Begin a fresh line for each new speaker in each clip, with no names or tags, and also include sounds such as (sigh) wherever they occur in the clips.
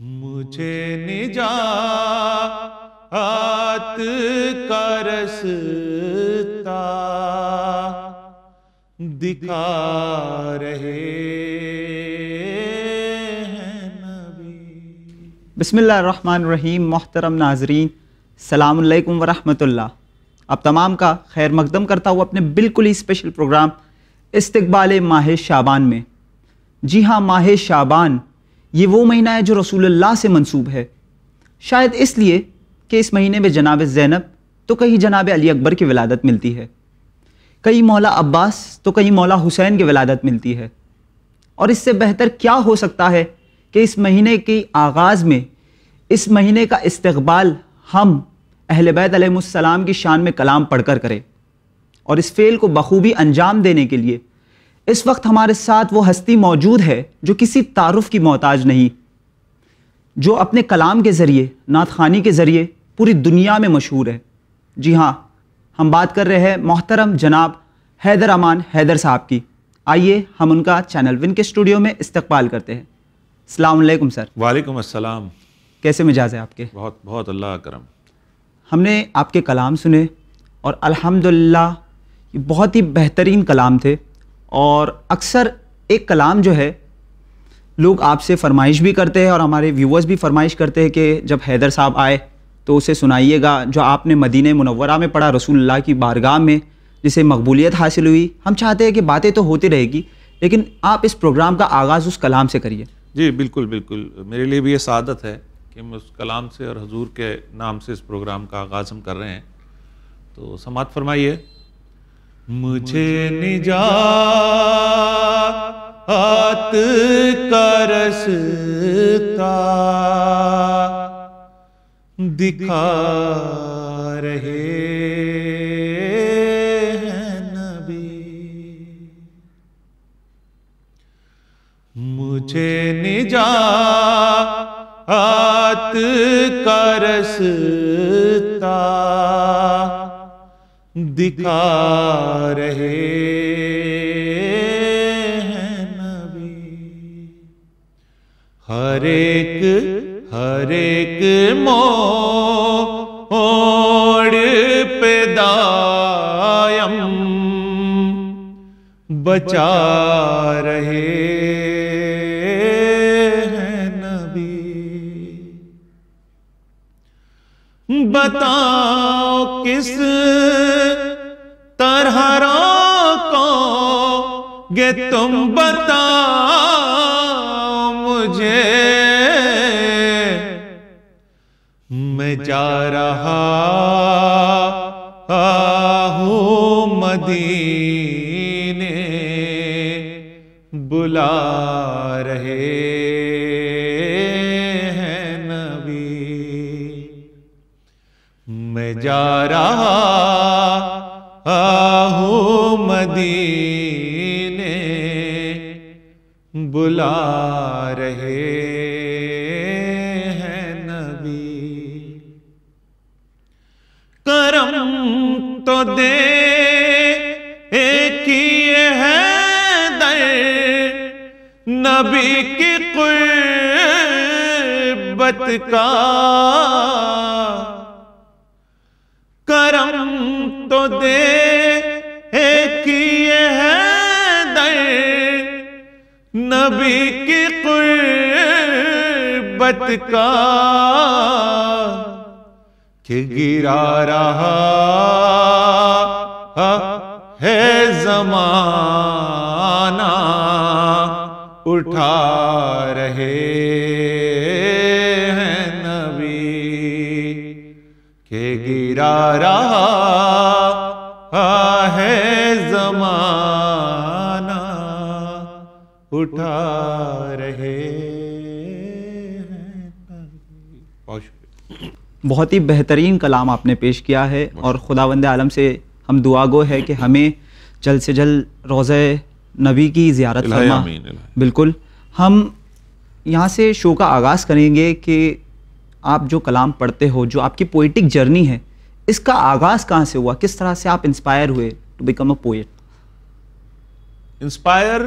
मुझे निजा आत करसता दिखा रहे
बसमीम मोहतरम नाजरीन सलामकुम वरहमतुल्ला अब तमाम का खैर मकदम करता हूँ अपने बिल्कुल ही स्पेशल प्रोग्राम इस्तबाल माह शाबान में जी हाँ माह शाबान ये वो महीना है जो रसूलुल्लाह से मंसूब है शायद इसलिए कि इस महीने में जनाब ज़ैनब तो कहीं जनाब अली अकबर की विलादत मिलती है कहीं मौला अब्बास तो कहीं मौला हुसैन की विलादत मिलती है और इससे बेहतर क्या हो सकता है कि इस महीने के आगाज़ में इस महीने का इस्तबाल हम अहल बैत की शान में कलाम पढ़कर करें और इस फ़ेल को बखूबी अंजाम देने के लिए इस वक्त हमारे साथ वो हस्ती मौजूद है जो किसी तारफ़ की मोहताज नहीं जो अपने कलाम के ज़रिए नात खानी के ज़रिए पूरी दुनिया में मशहूर है जी हाँ हम बात कर रहे हैं मोहतरम जनाब हैदर अमान हैदर साहब की आइए हम उनका चैनल विन के स्टूडियो में इस्तकबाल करते हैं अलैक्म सर वालेकुम अस्सलाम कैसे मिजाज है आपके बहुत बहुत अल्लाह करम हमने आपके कलाम सुने और अलहमदिल्ला बहुत ही बेहतरीन कलाम थे और अक्सर एक कलाम जो है लोग आपसे फरमाइश भी करते हैं और हमारे व्यूवर्स भी फरमाइश करते हैं कि जब हैदर साहब आए तो उसे सुनाइएगा जो आपने मदीने मुनवरा में पढ़ा रसूलुल्लाह की बारगाह में जिसे मकबूलियत हासिल हुई हम चाहते हैं कि बातें तो होती रहेगी लेकिन आप इस प्रोग्राम का आगाज़ उस कलाम से करिए
जी बिल्कुल बिल्कुल मेरे लिए भी ये सादत है कि हम उस कलाम से और हजूर के नाम से इस प्रोग्राम का आगाज़ हम कर रहे हैं तो समात फरमाइए मुझे निजात करसता
दिखा रहे मुझे निजात करसता दिखा रहे हैं नबी हर एक हर एक मोड़ पे बचा रहे बताओ किस तरह को गे तुम बताओ मुझे मैं जा रहा हूँ मदीने बुला रहे जा रहा हूँ मदीने बुला रहे हैं नबी करम तो दे ही है दर नबी की कुर्बत का दे किए हैं दर नबी की कुर्बत का कि गिरा रहा है जमाना उठा रहे हैं नबी
के गिरा
रहा आहे जमाना उठा रहे
बहुत ही बेहतरीन कलाम आपने पेश किया है और वंद आलम से हम दुआगो है कि हमें जल्द से जल्द रोज़ नबी की ज़्यारत करना बिल्कुल हम यहाँ से शो का आगाज़ करेंगे कि आप जो कलाम पढ़ते हो जो आपकी पोइटिक जर्नी है इसका आगाज कहाँ से हुआ किस तरह से आप इंस्पायर हुए to become a poet
inspire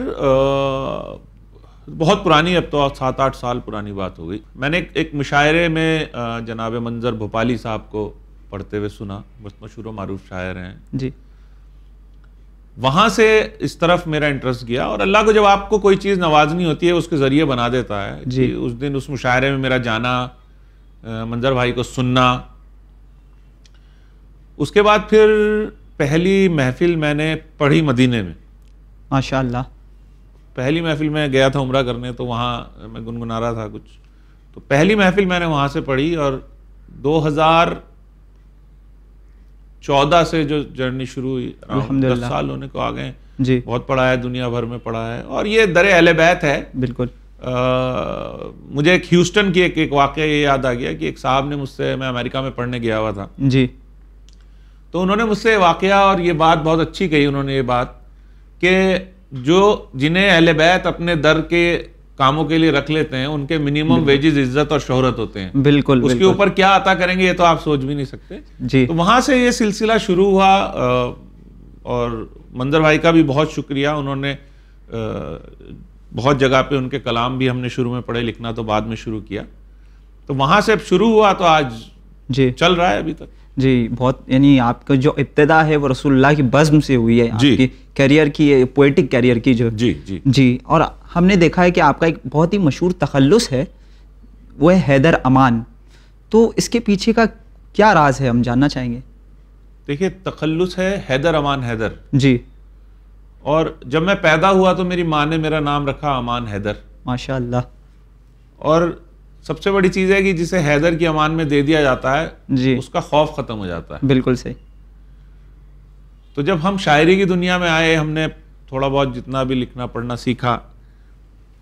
बहुत पुरानी अब तो सात आठ साल पुरानी बात हो गई मैंने एक, एक मुशायरे में जनाब मंजर भोपाली साहब को पढ़ते हुए सुना मशहूर मारूफ शायर हैं जी वहाँ से इस तरफ मेरा इंटरेस्ट गया और अल्लाह को जब आपको कोई चीज़ नवाजनी होती है उसके ज़रिए बना देता है जी उस दिन उस मुशायरे में मेरा जाना मंजर भाई को सुनना उसके बाद फिर पहली महफिल मैंने पढ़ी मदीने में माशाल्लाह पहली महफिल में गया था उम्र करने तो वहाँ मैं गुनगुना रहा था कुछ तो पहली महफिल मैंने वहाँ से पढ़ी और 2014 से जो जर्नी शुरू हुई दस साल होने को आ गए जी बहुत पढ़ा है दुनिया भर में पढ़ा है और ये दर अहल बैत है बिल्कुल आ, मुझे एक ह्यूस्टन की एक एक वाक्य ये याद आ गया कि एक साहब ने मुझसे मैं अमेरिका में पढ़ने गया हुआ था जी तो उन्होंने मुझसे वाक़ और ये बात बहुत अच्छी कही उन्होंने ये बात कि जो जिन्हें अहल बैत अपने दर के कामों के लिए रख लेते हैं उनके मिनिमम वेजेस इज्जत और शोहरत होते हैं बिल्कुल उसके ऊपर क्या आता करेंगे ये तो आप सोच भी नहीं सकते जी तो वहाँ से ये सिलसिला शुरू हुआ और मंजर भाई का भी बहुत शुक्रिया उन्होंने बहुत जगह पे उनके कलाम भी हमने शुरू में पढ़े लिखना तो बाद में शुरू किया
तो वहाँ से शुरू हुआ तो आज जी चल रहा है अभी तक जी बहुत यानी आपका जो इब्तदा है वो रसुल्ला की बज़म से हुई है आपकी करियर की पोइटिक करियर की जो जी जी जी और हमने देखा है कि आपका एक बहुत ही मशहूर तखलस है वो है हैदर अमान तो इसके पीछे का क्या राज है हम जानना चाहेंगे
देखिए तखलस है हैदर अमान हैदर जी और जब मैं पैदा हुआ तो मेरी माँ ने मेरा नाम रखा अमान हैदर माशा और सबसे बड़ी चीज़ है कि जिसे हैदर की अमान में दे दिया जाता है जी उसका खौफ ख़त्म हो जाता है बिल्कुल सही तो जब हम शायरी की दुनिया में आए हमने थोड़ा बहुत जितना भी लिखना पढ़ना सीखा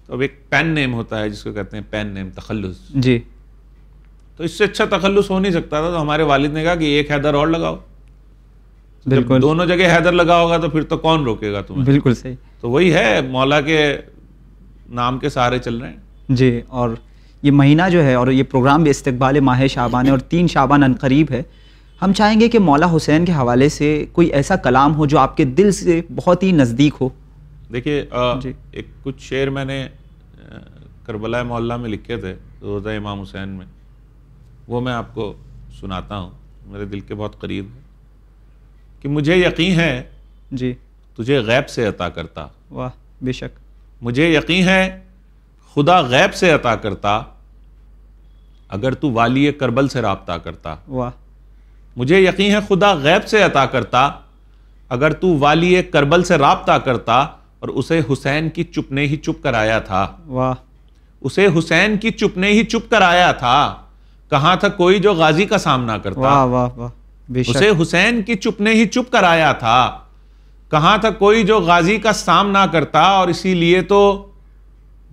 तो अब एक पेन नेम होता है जिसको कहते हैं पेन नेम तखलुस जी तो इससे अच्छा तखलुस हो नहीं सकता था तो हमारे वालिद ने कहा कि एक हैदर और लगाओ तो
बिल्कुल दोनों जगह हैदर
लगा होगा तो फिर तो कौन रोकेगा तुम्हें बिल्कुल सही तो वही है मौला के नाम के सहारे चल रहे
हैं जी और ये महीना जो है और ये प्रोग्राम भी इस्तबाल माह शाबान है और तीन शाबान अनकरीब है हम चाहेंगे कि मौला हुसैन के हवाले से कोई ऐसा कलाम हो जो आपके दिल से बहुत ही नज़दीक हो
देखिए एक कुछ शेर मैंने करबला मोहल्ला में लिखे थे रोज़ा इमाम हुसैन में वो मैं आपको सुनाता हूँ मेरे दिल के बहुत करीब है कि मुझे यकीन है जी तुझे गैब से अता करता वाह बेशक मुझे यकीन है खुदा गैब से अता करता अगर तू वाली करबल से रबता करता वाह मुझे यकीन है खुदा गैब से अता करता अगर तू वाली करबल से रबता करता और उसे हुसैन की चुपने ही चुप कराया था वाह उसे हुसैन की चुपने ही चुप कराया था कहाँ था कोई जो गाजी का सामना करता वाह
वाह वाह उसे
हुसैन की चुपने ही चुप कराया था कहाँ था कोई जो गाजी का सामना करता और इसीलिए तो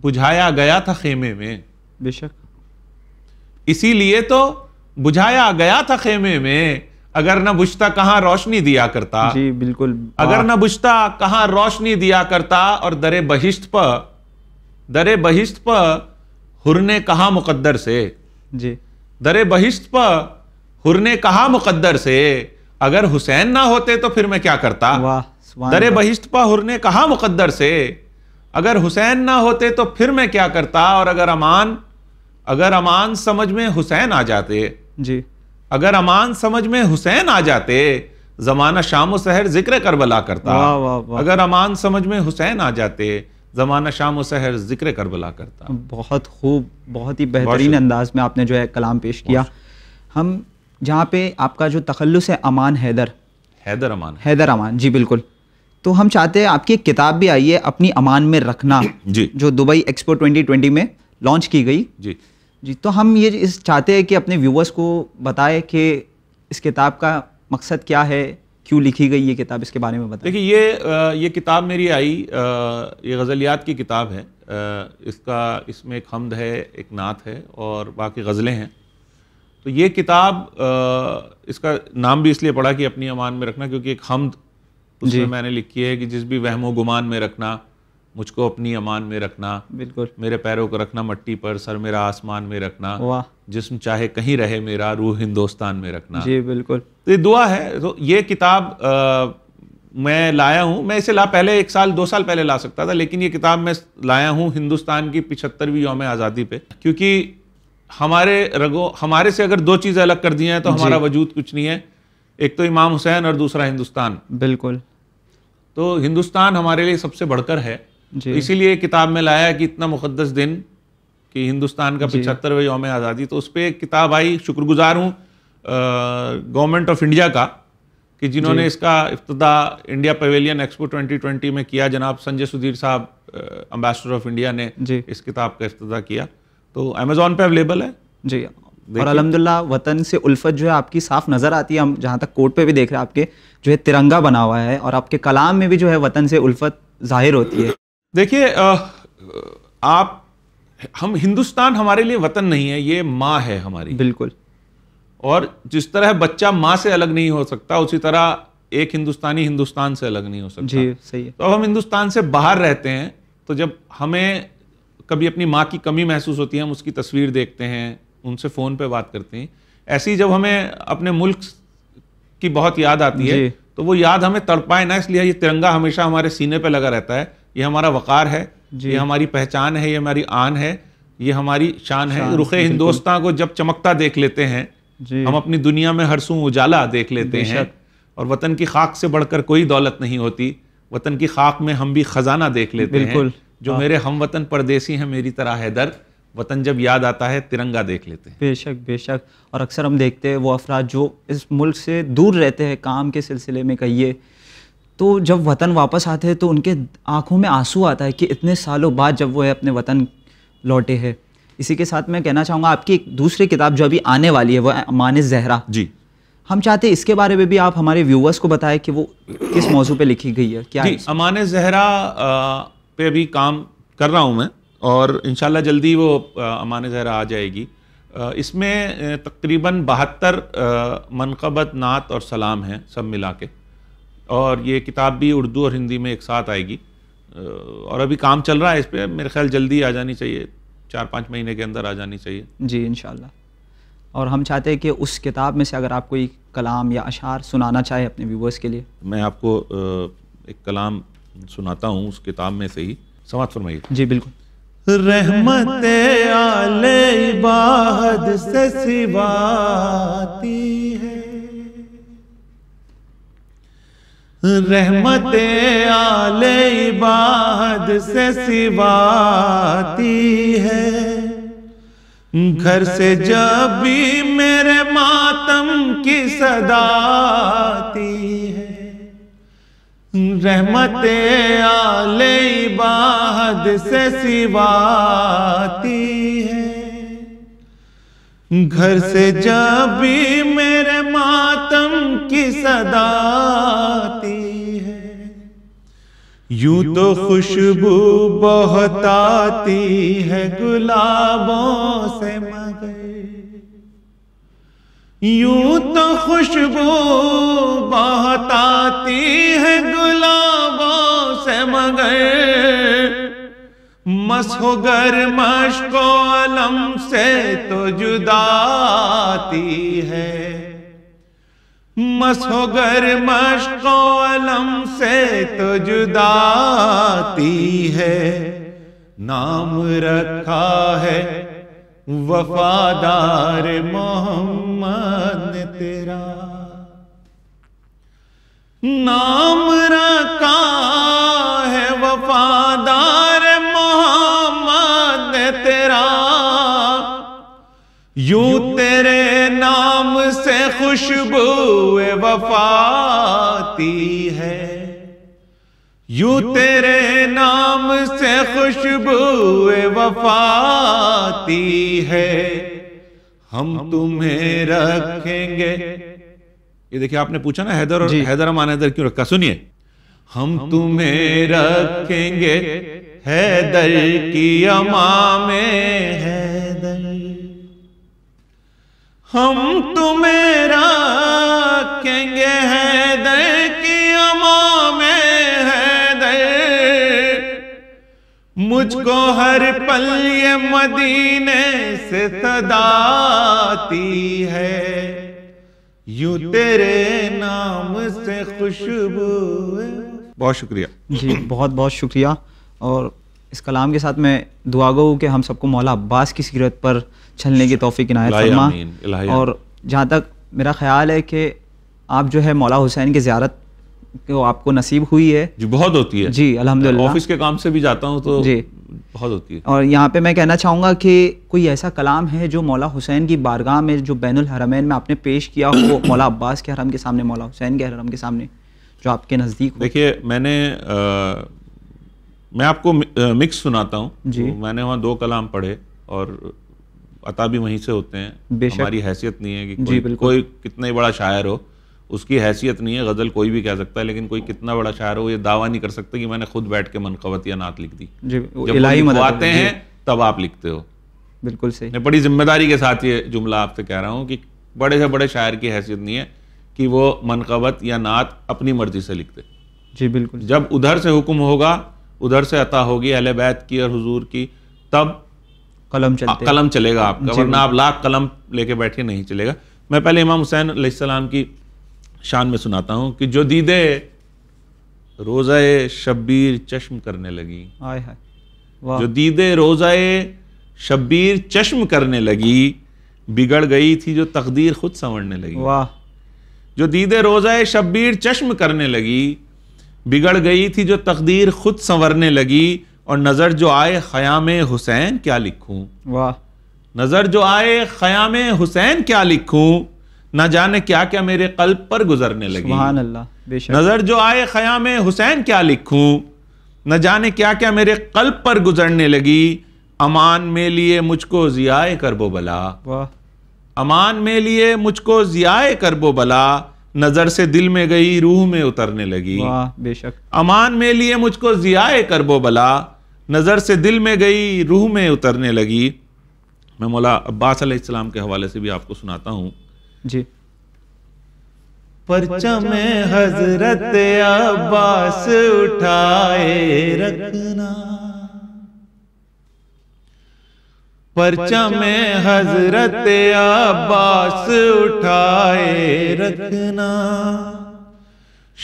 बुझाया गया था खेमे में बेशक इसीलिए तो बुझाया गया था खेमे में अगर ना बुझता कहां रोशनी दिया करता जी बिल्कुल अगर ना बुझता कहां रोशनी दिया करता और दरे बहिश्त पर दरे बहिश्त पर हुरने कहा मुकद्दर से जी दरे बहिश्त पर हुरने कहा मुकद्दर से अगर हुसैन ना होते तो फिर मैं क्या करता वाह दरे बहिश्त पर हुरने कहा मुकद्दर से अगर हुसैन ना होते तो फिर मैं क्या करता और अगर अमान अगर अमान समझ में हुसैन आ जाते जी अगर अमान समझ में हुसैन आ जाते जमाना शाम शहर जिक्र करबला करता वा, वा, वा। अगर अमान समझ में हुसैन आ जाते जमाना शाम शहर जिक्र करबला करता
बहुत खूब बहुत ही बेहतरीन अंदाज में आपने जो है कलाम पेश किया हम जहाँ पे आपका जो तखलस है अमान हैदर हैदर अमान हैदर अमान जी बिल्कुल तो हम चाहते हैं आपकी एक किताब भी आई है अपनी अमान में रखना (clears throat) जी जो दुबई एक्सपो 2020 में लॉन्च की गई जी जी तो हम ये इस चाहते हैं कि अपने व्यूवर्स को बताएं कि इस किताब का मकसद क्या है क्यों लिखी गई ये किताब इसके बारे में बताएं
देखिए ये ये किताब मेरी आई ये गज़लियात की किताब है इसका इसमें एक हमद है एक नात है और बाकी गज़लें हैं तो ये किताब इसका नाम भी इसलिए पड़ा कि अपनी अमान में रखना क्योंकि एक हमद उसमें मैंने लिखी है कि जिस भी वहमो गुमान में रखना मुझको अपनी अमान में रखना बिल्कुल मेरे पैरों को रखना मट्टी पर सर मेरा आसमान में रखना वाह जिसम चाहे कहीं रहे मेरा रूह हिंदुस्तान में रखना जी बिल्कुल तो ये दुआ है तो ये किताब आ, मैं लाया हूँ मैं इसे ला पहले एक साल दो साल पहले ला सकता था लेकिन ये किताब मैं लाया हूँ हिंदुस्तान की पिछहत्तरवीं योम आज़ादी पे क्योंकि हमारे रगो हमारे से अगर दो चीज़ें अलग कर दी हैं तो हमारा वजूद कुछ नहीं है एक तो इमाम हुसैन और दूसरा हिंदुस्तान बिल्कुल तो हिंदुस्तान हमारे लिए सबसे बढ़कर है तो इसीलिए किताब में लाया कि इतना मुकदस दिन कि हिंदुस्तान का पिछहत्तरवें योम आज़ादी तो उस पर एक किताब आई शुक्रगुजार हूँ गवर्नमेंट ऑफ इंडिया का कि जिन्होंने इसका इफ्तदा इंडिया पवेलियन एक्सपो 2020 में किया जनाब संजय सुधीर साहब अम्बेसडर ऑफ इंडिया ने इस किताब का इफ्तदा किया तो अमेजोन पे अवेलेबल
है जी और अलहमदिल्ला वतन से उल्फत जो है आपकी साफ नज़र आती है हम जहाँ तक कोर्ट पे भी देख रहे हैं आपके जो है तिरंगा बना हुआ है और आपके कलाम में भी जो है वतन से उल्फत जाहिर होती है देखिए आप हम हिंदुस्तान हमारे लिए वतन नहीं
है ये माँ है हमारी बिल्कुल और जिस तरह बच्चा माँ से अलग नहीं हो सकता उसी तरह एक हिंदुस्तानी हिंदुस्तान से अलग नहीं हो सकता जी सही है तो अब हम हिंदुस्तान से बाहर रहते हैं तो जब हमें कभी अपनी माँ की कमी महसूस होती है हम उसकी तस्वीर देखते हैं उनसे फ़ोन पे बात करते हैं ऐसी जब हमें अपने मुल्क की बहुत याद आती है तो वो याद हमें तड़पाए ना इसलिए ये तिरंगा हमेशा हमारे सीने पे लगा रहता है ये हमारा वक़ार है ये हमारी पहचान है ये हमारी आन है ये हमारी शान, शान है रुख हिंदुस्तान को जब चमकता देख लेते हैं हम अपनी दुनिया में हर सू उजाला देख लेते हैं और वतन की खाक से बढ़कर कोई दौलत नहीं होती वतन की खाक में हम भी खजाना देख लेते हैं जो हाँ। मेरे हम वतन परदेसी हैं मेरी तरह हैदर वतन जब याद आता है तिरंगा
देख लेते हैं बेशक बेशक और अक्सर हम देखते हैं वो अफराद जो इस मुल्क से दूर रहते हैं काम के सिलसिले में कहिए तो जब वतन वापस आते हैं तो उनके आंखों में आंसू आता है कि इतने सालों बाद जब वो है अपने वतन लौटे हैं इसी के साथ मैं कहना चाहूँगा आपकी एक दूसरी किताब जो अभी आने वाली है वह अमान जहरा जी हम चाहते हैं इसके बारे में भी आप हमारे व्यूवर्स को बताएं कि वो किस मौजू पे लिखी गई है क्या जी
अमान जहरा पे अभी काम कर रहा हूँ मैं और इन जल्दी वो अमान ज़हरा आ जाएगी इसमें तकरीबन बहत्तर मनकबत नात और सलाम हैं सब मिला के और ये किताब भी उर्दू और हिंदी में एक साथ आएगी और अभी काम चल रहा है इस पर मेरे ख्याल जल्दी आ जानी चाहिए चार पाँच महीने के अंदर आ जानी चाहिए जी इन
और हम चाहते हैं कि उस किताब में से अगर आप कोई कलाम या अशार सुनाना चाहे अपने व्यूवर्स के लिए
मैं आपको एक कलाम सुनाता हूँ उस किताब में से ही समाज फरमाइए जी बिल्कुल रहमत आले इबाद से सिवाती
है रहमत आले इबाद से सिवाती है घर से जब भी मेरे मातम की सदाती रहमत आले बाहद से सिवाती है
घर से जब
भी मेरे मातम की सदाती है
यूं तो खुशबू
बहुत आती है गुलाबों से मैं यूं तो खुशबू बहताती है गुलाबों से मगर मसहो गर को अलम से तो जुदाती है मसहो गर को अलम से तो जुदाती है नाम रखा है वफादार मोहम्मद तेरा नाम रखा है वफादार मोहम्मद तेरा यू तेरे नाम से खुशबू वफाती है यू तेरे नाम से खुशबू वफाती है
हम तुम्हें
रखेंगे
ये देखिए आपने पूछा ना हैदर और हैदर अमान हैदर क्यों रखा सुनिए हम तुम्हें रखेंगे हैदर की अमा में हैदर
हम तुम्हें रखेंगे हैदर मुझको हर पल ये मदीने से सदाती है यू तेरे नाम से खुशबू
बहुत शुक्रिया जी बहुत बहुत शुक्रिया और इस कलाम के साथ मैं दुआ गो कि हम सबको मौला अब्बास की सीरत पर चलने की तोफ़ी की फरमा और जहाँ तक मेरा ख्याल है कि आप जो है मौला हुसैन की ज़्यारत जो आपको नसीब हुई है जी बहुत होती है जी अल्हम्दुलिल्लाह ऑफिस के काम से भी जाता हूँ तो जी बहुत होती है और यहाँ पे मैं कहना चाहूंगा कि कोई ऐसा कलाम है जो मौला हुसैन की बारगाह में जो बैन हरमैन में आपने पेश किया हो मौला अब्बास के हरम के सामने मौला हुसैन के हरम के सामने जो आपके नज़दीक
देखिए मैंने आ, मैं आपको मिक्स सुनाता हूँ जी तो मैंने वहाँ दो कलाम पढ़े और अता भी वहीं से होते हैं हमारी हैसियत नहीं है कि कोई, कोई कितना ही बड़ा शायर हो उसकी हैसियत नहीं है गज़ल कोई भी कह सकता है लेकिन कोई कितना बड़ा शायर हो ये दावा नहीं कर सकता कि मैंने खुद बैठ के मनकवत या नात लिख दी जब आते हैं तब आप लिखते हो
बिल्कुल सही मैं बड़ी जिम्मेदारी
के साथ ये जुमला आपसे कह रहा हूँ कि बड़े से बड़े शायर की हैसियत नहीं है कि वो मनकवत या नात अपनी मर्जी से लिखते जी बिल्कुल जब उधर से हुक्म होगा उधर से अता होगी अहल बैत की और हुजूर की तब कलम चलते कलम चलेगा आपका वरना आप लाख कलम लेके बैठे नहीं चलेगा मैं पहले इमाम हुसैन की शान में सुनाता हूँ कि जो दीदे रोज़ाए शब्बीर चश्म करने लगी हाय हाय जो दीदे रोज़ाए शब्बीर चश्म करने लगी बिगड़ गई थी जो तकदीर खुद संवरने लगी वाह जो दीदे रोज़ाए शब्बीर चश्म करने लगी बिगड़ गई थी जो तकदीर खुद संवरने लगी और नज़र जो आए ख़याम हुसैन क्या लिखूं वाह नज़र जो आए ख़याम हुसैन क्या लिखूं ना जाने क्या क्या मेरे कल्ब पर गुजरने लगी
अल्लाह
नजर जो आए में हुसैन क्या लिखूं न जाने क्या क्या मेरे कल्ब पर गुजरने लगी अमान में लिए मुझको जियाए करबो बला अमान में लिए मुझको जियाए करबो बला नजर से दिल में गई रूह में उतरने लगी बेशक अमान में लिए मुझको जियाए करबो बला नजर से दिल में गई रूह में उतरने लगी मैं मौला अब्बास के हवाले से भी आपको सुनाता हूँ जी
परचम हजरत अब्बास उठाए रखना परचम हजरत अब्बास उठाए रखना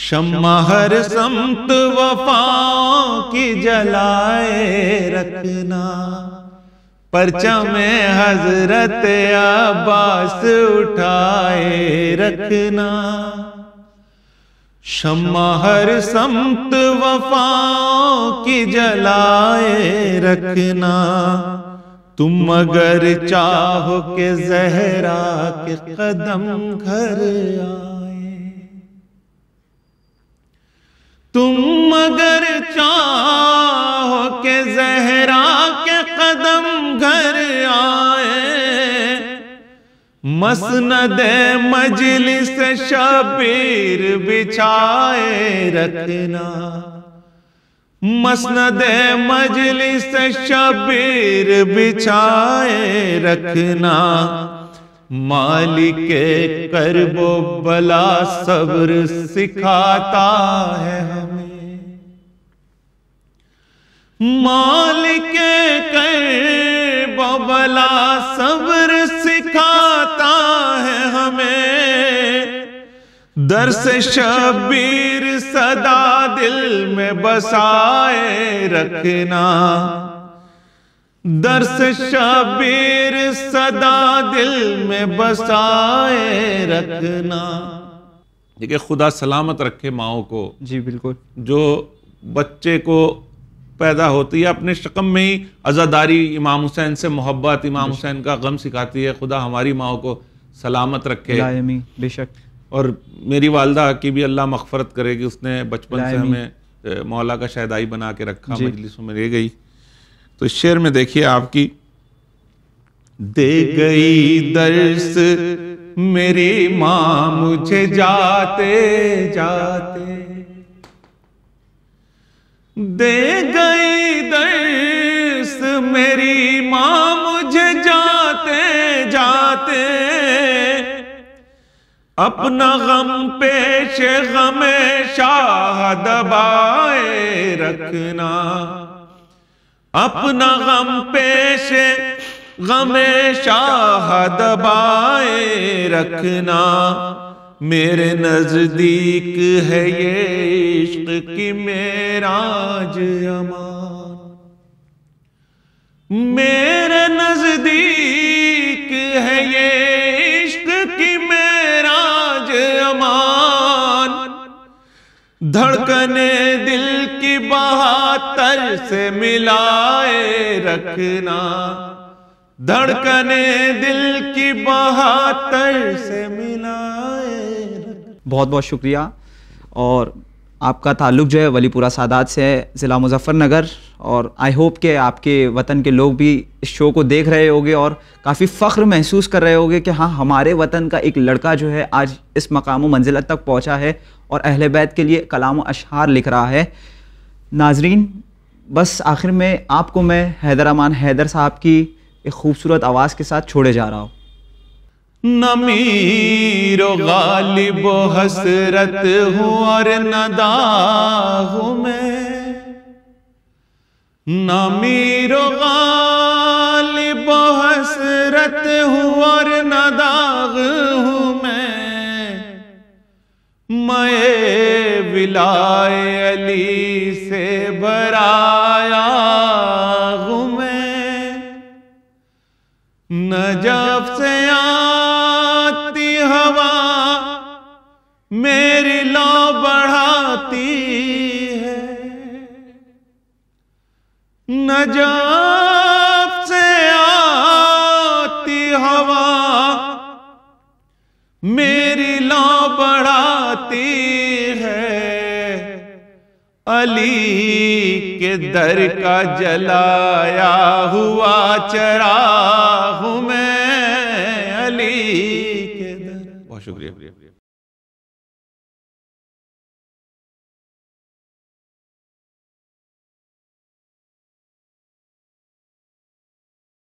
शम्मा हर संत वफा की जलाए रखना परचम हजरत आबास उठाए रखना शम्मा हर समत वफाओं की जलाए रखना तुम अगर चाहो के जहरा के कदम घर आ मसनद मजलिस शबीर बिछाए रखना मसनद मजलिस शबीर बिछाए रखना मालिक वो बला सब्र सिखाता है हमें मालिक कर बबला सब्र दर से शबीर सदा दिल में बसाए रखना दर से शबीर सदा दिल में बसाए रखना
देखिए खुदा सलामत रखे माओ को जी बिल्कुल जो बच्चे को पैदा होती है अपने शकम में ही आज़ादारी इमाम हुसैन से मोहब्बत इमाम हुसैन का गम सिखाती है खुदा हमारी माओ को सलामत रखे
बेशक और
मेरी वालदा की भी अल्लाह मगफरत करेगी उसने बचपन से हमें मौला का शायदाई बना के रखा मजलिस में ले गई तो इस शेर में देखिए आपकी दे गई दर्श मेरी माँ मुझे जाते
जाते दे गई दर्श मेरी माँ अपना गम पेश गमे शाह दबाए रखना अपना गम पेश गमे शाह दबाए रखना मेरे नजदीक
है ये इश्क की
मेराज अमान मेरे धड़कने दिल की बहातर से मिलाए रखना धड़कने दिल की बहातर से मिलाए
बहुत बहुत शुक्रिया और आपका ताल्लुक जो है वलीपुरा सादात से है ज़िला मुजफ्फरनगर और आई होप के आपके वतन के लोग भी इस शो को देख रहे होंगे और काफ़ी फ़ख्र महसूस कर रहे होंगे कि हाँ हमारे वतन का एक लड़का जो है आज इस मकाम मंजिलत तक पहुँचा है और अहल बैत के लिए कलाम अशहार लिख रहा है नाजरीन बस आखिर में आपको मैं हैदर अमान हैदर साहब की एक ख़ूबसूरत आवाज़ के साथ छोड़े जा रहा हूँ
नमीर गालिब हसरत हूँ और नदा हूँ मैं नमीर गालिब हसरत हूँ और नदाग हूँ मैं मैं विलाय अली
मेरी लौ बढ़ाती
है न से आती हवा मेरी लौ बढ़ाती है अली के दर का जलाया हुआ चरा हूँ मैं अली के
दर बहुत
शुक्रिया